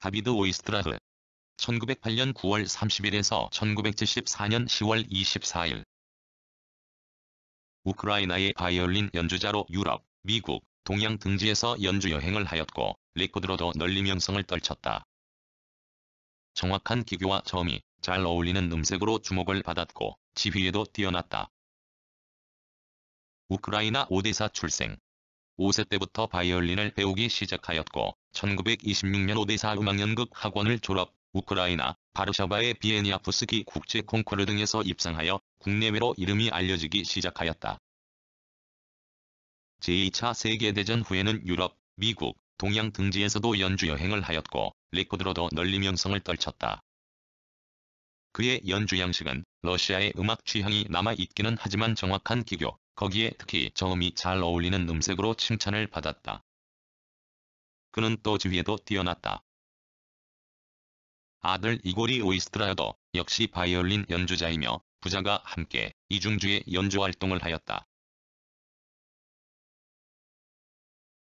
다비드 오이스트라흐 1908년 9월 30일에서 1974년 10월 24일 우크라이나의 바이올린 연주자로 유럽, 미국, 동양 등지에서 연주 여행을 하였고 레코드로도 널리 명성을 떨쳤다. 정확한 기교와 점이잘 어울리는 음색으로 주목을 받았고 지휘에도 뛰어났다. 우크라이나 오데사 출생 5세 때부터 바이올린을 배우기 시작하였고 1926년 오대사 음악연극 학원을 졸업, 우크라이나, 바르샤바의 비에니아프스키 국제 콩쿠르 등에서 입상하여 국내외로 이름이 알려지기 시작하였다. 제2차 세계대전 후에는 유럽, 미국, 동양 등지에서도 연주여행을 하였고 레코드로도 널리 명성을 떨쳤다. 그의 연주 양식은 러시아의 음악 취향이 남아있기는 하지만 정확한 기교, 거기에 특히 저음이 잘 어울리는 음색으로 칭찬을 받았다. 그는 또 지휘에도 뛰어났다. 아들 이고리 오이스트라도 역시 바이올린 연주자이며 부자가 함께 이중주의 연주 활동을 하였다.